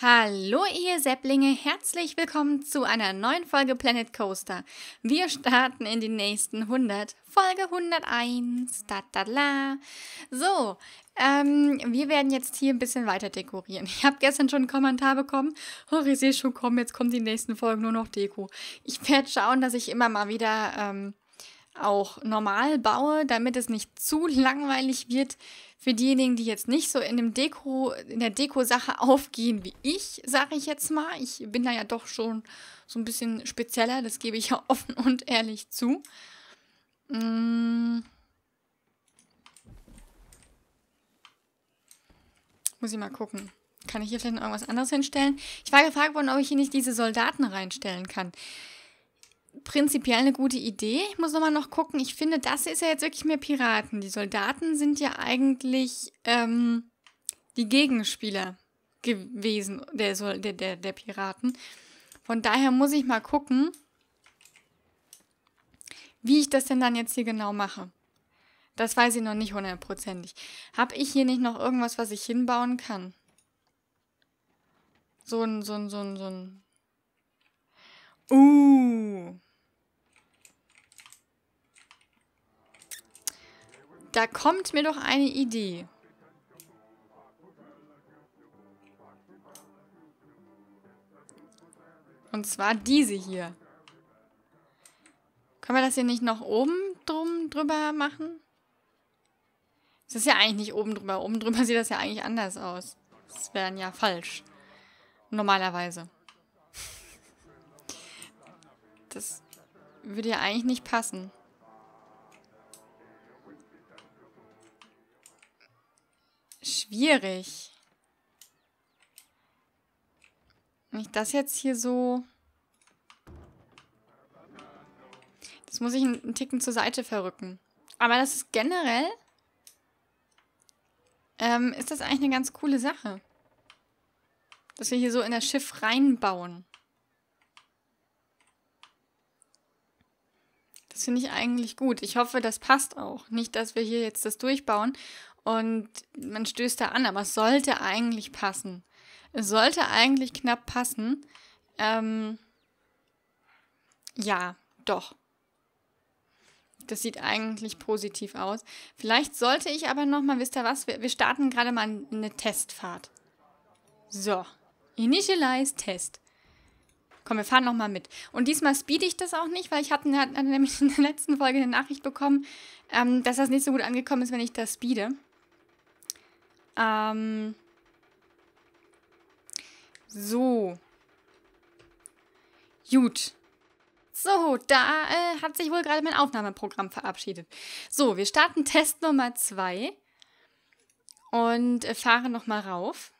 Hallo ihr Sepplinge, herzlich willkommen zu einer neuen Folge Planet Coaster. Wir starten in den nächsten 100, Folge 101, da da la. So, ähm, wir werden jetzt hier ein bisschen weiter dekorieren. Ich habe gestern schon einen Kommentar bekommen, oh, ich sehe schon kommen, jetzt kommen die nächsten Folgen nur noch Deko. Ich werde schauen, dass ich immer mal wieder ähm, auch normal baue, damit es nicht zu langweilig wird für diejenigen, die jetzt nicht so in dem Deko, in der Deko-Sache aufgehen wie ich, sage ich jetzt mal. Ich bin da ja doch schon so ein bisschen spezieller, das gebe ich ja offen und ehrlich zu. Hm. Muss ich mal gucken. Kann ich hier vielleicht noch irgendwas anderes hinstellen? Ich war gefragt worden, ob ich hier nicht diese Soldaten reinstellen kann prinzipiell eine gute Idee. Ich muss nochmal noch gucken. Ich finde, das ist ja jetzt wirklich mehr Piraten. Die Soldaten sind ja eigentlich ähm, die Gegenspieler gewesen der, Sol der, der, der Piraten. Von daher muss ich mal gucken, wie ich das denn dann jetzt hier genau mache. Das weiß ich noch nicht hundertprozentig. Habe ich hier nicht noch irgendwas, was ich hinbauen kann? So ein, so ein, so ein, so ein... Uh... Da kommt mir doch eine Idee. Und zwar diese hier. Können wir das hier nicht noch oben drum drüber machen? Das ist ja eigentlich nicht oben drüber. Oben drüber sieht das ja eigentlich anders aus. Das wäre dann ja falsch. Normalerweise. Das würde ja eigentlich nicht passen. schwierig. Wenn ich das jetzt hier so... Das muss ich einen Ticken zur Seite verrücken. Aber das ist generell... Ähm, ist das eigentlich eine ganz coole Sache. Dass wir hier so in das Schiff reinbauen. Das finde ich eigentlich gut. Ich hoffe, das passt auch. Nicht, dass wir hier jetzt das durchbauen und man stößt da an, aber es sollte eigentlich passen. Es sollte eigentlich knapp passen. Ähm, ja, doch. Das sieht eigentlich positiv aus. Vielleicht sollte ich aber nochmal, wisst ihr was, wir, wir starten gerade mal eine Testfahrt. So, Initialize Test. Komm, wir fahren nochmal mit. Und diesmal speed ich das auch nicht, weil ich hatte, hatte nämlich in der letzten Folge eine Nachricht bekommen, ähm, dass das nicht so gut angekommen ist, wenn ich das speede. Ähm, so. Gut. So, da äh, hat sich wohl gerade mein Aufnahmeprogramm verabschiedet. So, wir starten Test Nummer 2 und äh, fahren nochmal rauf.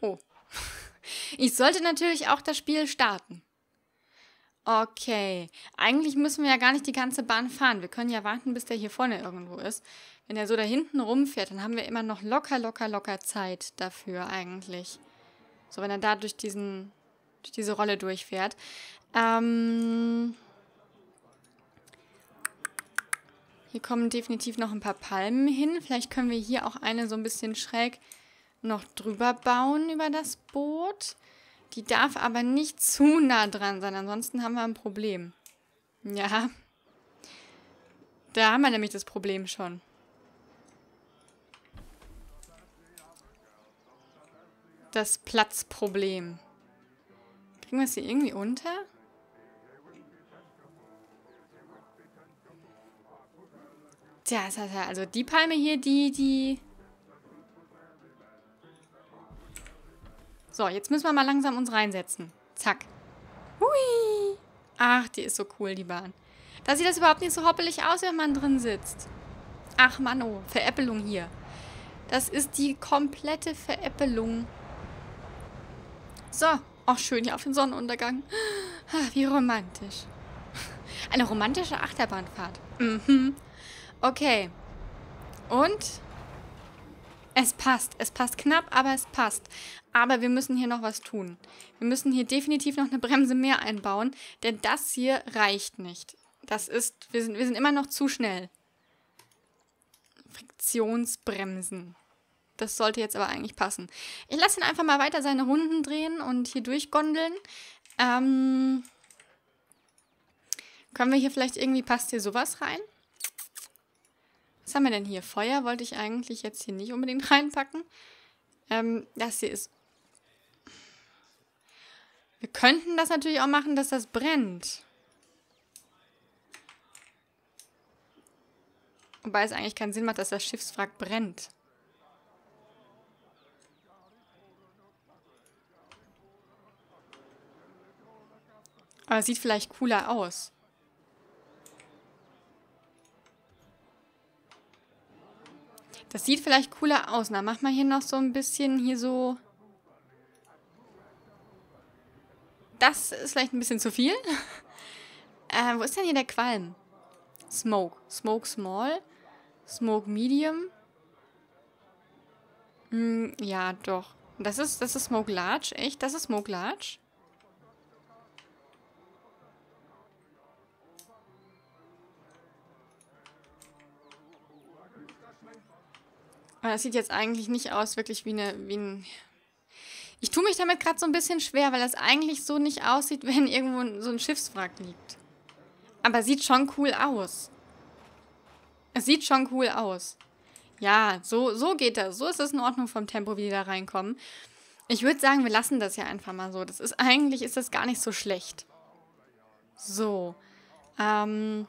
Oh. Ich sollte natürlich auch das Spiel starten. Okay, eigentlich müssen wir ja gar nicht die ganze Bahn fahren. Wir können ja warten, bis der hier vorne irgendwo ist. Wenn er so da hinten rumfährt, dann haben wir immer noch locker, locker, locker Zeit dafür eigentlich. So, wenn er da durch, diesen, durch diese Rolle durchfährt. Ähm hier kommen definitiv noch ein paar Palmen hin. Vielleicht können wir hier auch eine so ein bisschen schräg noch drüber bauen über das Boot. Die darf aber nicht zu nah dran sein, ansonsten haben wir ein Problem. Ja. Da haben wir nämlich das Problem schon. Das Platzproblem. Kriegen wir es hier irgendwie unter? Tja, also die Palme hier, die, die So, jetzt müssen wir mal langsam uns reinsetzen. Zack. Hui. Ach, die ist so cool, die Bahn. Da sieht das überhaupt nicht so hoppelig aus, wenn man drin sitzt. Ach, Mano, Veräppelung hier. Das ist die komplette Veräppelung. So, auch schön hier auf den Sonnenuntergang. Ach, wie romantisch. Eine romantische Achterbahnfahrt. Mhm. Okay. Und es passt. Es passt knapp, aber es passt. Aber wir müssen hier noch was tun. Wir müssen hier definitiv noch eine Bremse mehr einbauen, denn das hier reicht nicht. Das ist, wir sind, wir sind immer noch zu schnell. Friktionsbremsen. Das sollte jetzt aber eigentlich passen. Ich lasse ihn einfach mal weiter seine Runden drehen und hier durchgondeln. Ähm, können wir hier vielleicht irgendwie, passt hier sowas rein? haben wir denn hier? Feuer wollte ich eigentlich jetzt hier nicht unbedingt reinpacken. Ähm, das hier ist... Wir könnten das natürlich auch machen, dass das brennt. Wobei es eigentlich keinen Sinn macht, dass das Schiffswrack brennt. Aber es sieht vielleicht cooler aus. Das sieht vielleicht cooler aus. Na, mach mal hier noch so ein bisschen hier so... Das ist vielleicht ein bisschen zu viel. Äh, wo ist denn hier der Qualm? Smoke. Smoke Small. Smoke Medium. Hm, ja, doch. Das ist, das ist Smoke Large, echt? Das ist Smoke Large? Aber das sieht jetzt eigentlich nicht aus, wirklich wie, eine, wie ein... Ich tue mich damit gerade so ein bisschen schwer, weil das eigentlich so nicht aussieht, wenn irgendwo so ein Schiffswrack liegt. Aber sieht schon cool aus. Es sieht schon cool aus. Ja, so, so geht das. So ist es in Ordnung vom Tempo, wie die da reinkommen. Ich würde sagen, wir lassen das ja einfach mal so. Das ist eigentlich ist das gar nicht so schlecht. So. Ähm,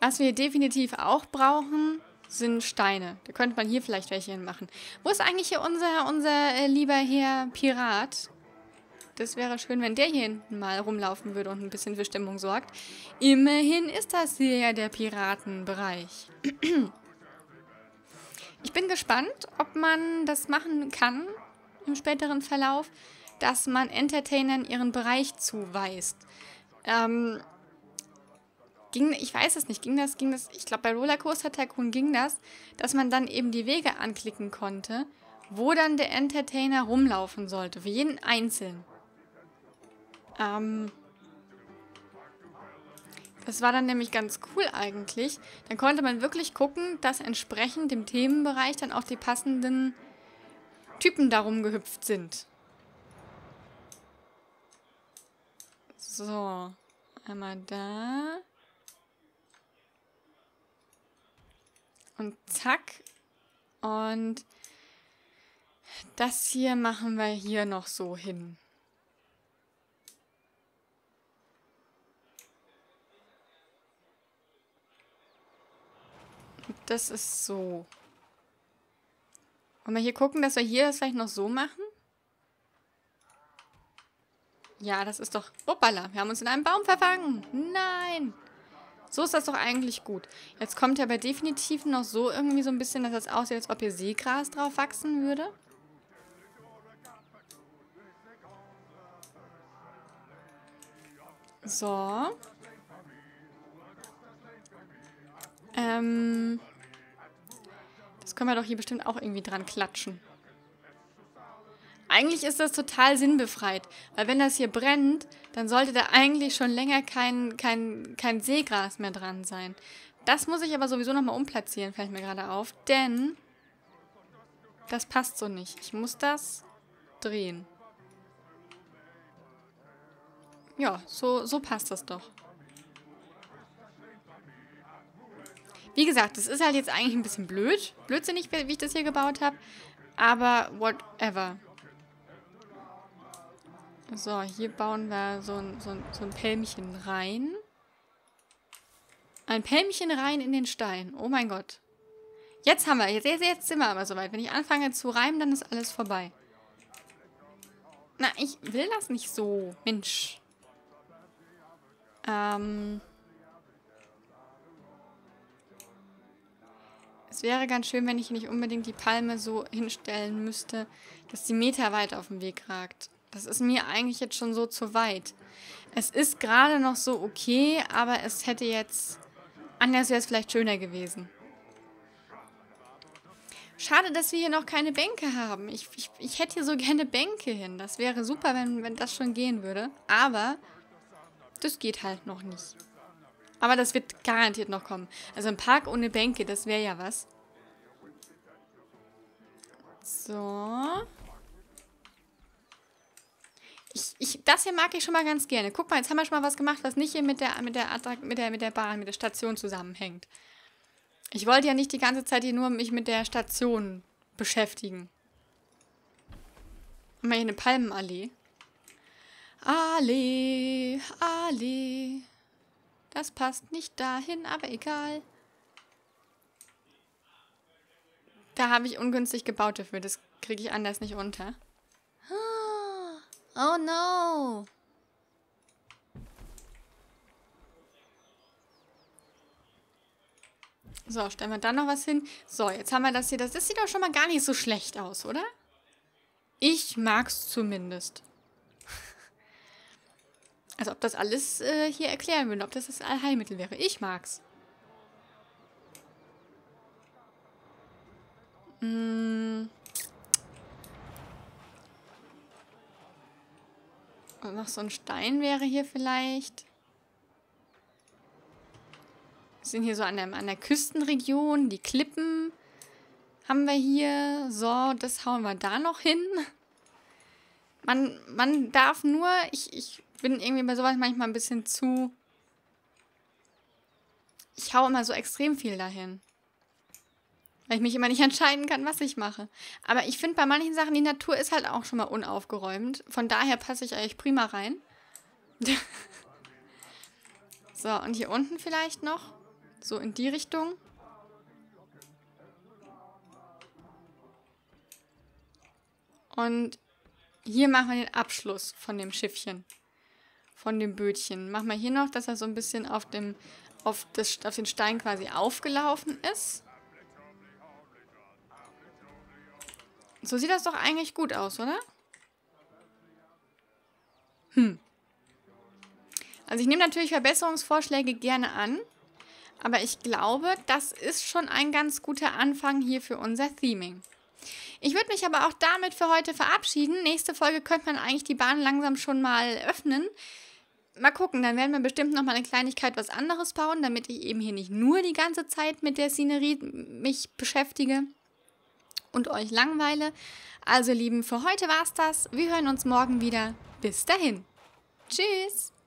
was wir definitiv auch brauchen, sind Steine. Da könnte man hier vielleicht welche hinmachen. Wo ist eigentlich hier unser, unser äh, lieber Herr Pirat? Das wäre schön, wenn der hier hinten mal rumlaufen würde und ein bisschen für Stimmung sorgt. Immerhin ist das hier ja der Piratenbereich. Ich bin gespannt, ob man das machen kann im späteren Verlauf, dass man Entertainern ihren Bereich zuweist. Ähm, Ging, ich weiß es nicht, ging das, ging das, ich glaube bei Rollercoaster Tycoon ging das, dass man dann eben die Wege anklicken konnte, wo dann der Entertainer rumlaufen sollte, für jeden Einzelnen. Ähm, das war dann nämlich ganz cool eigentlich. Dann konnte man wirklich gucken, dass entsprechend dem Themenbereich dann auch die passenden Typen darum gehüpft sind. So, einmal da. Und zack. Und das hier machen wir hier noch so hin. das ist so. Wollen wir hier gucken, dass wir hier das vielleicht noch so machen? Ja, das ist doch... Hoppala, wir haben uns in einem Baum verfangen. Nein! Nein! So ist das doch eigentlich gut. Jetzt kommt aber definitiv noch so irgendwie so ein bisschen, dass das aussieht, als ob hier Seegras drauf wachsen würde. So. Ähm. Das können wir doch hier bestimmt auch irgendwie dran klatschen. Eigentlich ist das total sinnbefreit, weil wenn das hier brennt, dann sollte da eigentlich schon länger kein, kein, kein Seegras mehr dran sein. Das muss ich aber sowieso nochmal umplatzieren, fällt mir gerade auf, denn das passt so nicht. Ich muss das drehen. Ja, so, so passt das doch. Wie gesagt, das ist halt jetzt eigentlich ein bisschen blöd. Blödsinnig, wie ich das hier gebaut habe. Aber whatever. So, hier bauen wir so ein, so ein, so ein Pelmchen rein. Ein Pelmchen rein in den Stein. Oh mein Gott. Jetzt haben wir, jetzt, jetzt, jetzt sind wir aber soweit. Wenn ich anfange zu reimen, dann ist alles vorbei. Na, ich will das nicht so. Mensch. Ähm. Es wäre ganz schön, wenn ich nicht unbedingt die Palme so hinstellen müsste, dass sie meterweit auf dem Weg ragt. Das ist mir eigentlich jetzt schon so zu weit. Es ist gerade noch so okay, aber es hätte jetzt. Anders wäre es vielleicht schöner gewesen. Schade, dass wir hier noch keine Bänke haben. Ich, ich, ich hätte hier so gerne Bänke hin. Das wäre super, wenn, wenn das schon gehen würde. Aber das geht halt noch nicht. Aber das wird garantiert noch kommen. Also ein Park ohne Bänke, das wäre ja was. So. Ich, das hier mag ich schon mal ganz gerne. Guck mal, jetzt haben wir schon mal was gemacht, was nicht hier mit der, mit der, mit der, mit der Bahn, mit der Station zusammenhängt. Ich wollte ja nicht die ganze Zeit hier nur mich mit der Station beschäftigen. Haben wir hier eine Palmenallee? Allee, Allee. Das passt nicht dahin, aber egal. Da habe ich ungünstig gebaut dafür. Das kriege ich anders nicht unter. Oh no! So, stellen wir da noch was hin. So, jetzt haben wir das hier. Das, das sieht doch schon mal gar nicht so schlecht aus, oder? Ich mag's zumindest. Also ob das alles äh, hier erklären würde, ob das das Allheilmittel wäre. Ich mag's. Mmh. Und noch so ein Stein wäre hier vielleicht. Wir sind hier so an der, an der Küstenregion. Die Klippen haben wir hier. So, das hauen wir da noch hin. Man, man darf nur, ich, ich bin irgendwie bei sowas manchmal ein bisschen zu... Ich hau immer so extrem viel dahin weil ich mich immer nicht entscheiden kann, was ich mache. Aber ich finde bei manchen Sachen, die Natur ist halt auch schon mal unaufgeräumt. Von daher passe ich eigentlich prima rein. so, und hier unten vielleicht noch. So in die Richtung. Und hier machen wir den Abschluss von dem Schiffchen. Von dem Bötchen. Machen wir hier noch, dass er so ein bisschen auf, dem, auf, das, auf den Stein quasi aufgelaufen ist. So sieht das doch eigentlich gut aus, oder? Hm. Also ich nehme natürlich Verbesserungsvorschläge gerne an, aber ich glaube, das ist schon ein ganz guter Anfang hier für unser Theming. Ich würde mich aber auch damit für heute verabschieden. Nächste Folge könnte man eigentlich die Bahn langsam schon mal öffnen. Mal gucken, dann werden wir bestimmt noch mal eine Kleinigkeit was anderes bauen, damit ich eben hier nicht nur die ganze Zeit mit der Szenerie mich beschäftige und euch langweile. Also, Lieben, für heute war's das. Wir hören uns morgen wieder. Bis dahin. Tschüss!